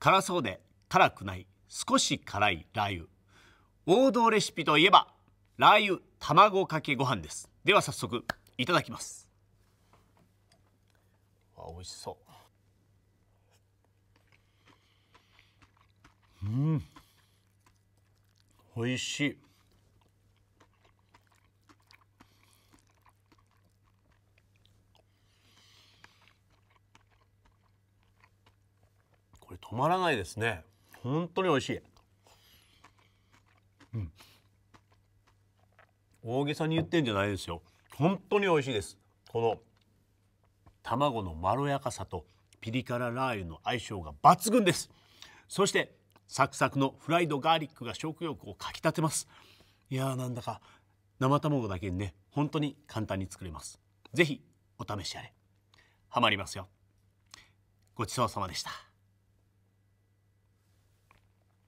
辛そうで辛くない少し辛いラー油王道レシピといえばラー油卵かけご飯ですでは早速いただきますあ美味しそううん美味しい止まらないですね本当に美味しい、うん、大げさに言ってんじゃないですよ本当に美味しいですこの卵のまろやかさとピリ辛ラー油の相性が抜群ですそしてサクサクのフライドガーリックが食欲をかきたてますいやーなんだか生卵だけにね本当に簡単に作れます是非お試しあれハマりますよごちそうさまでした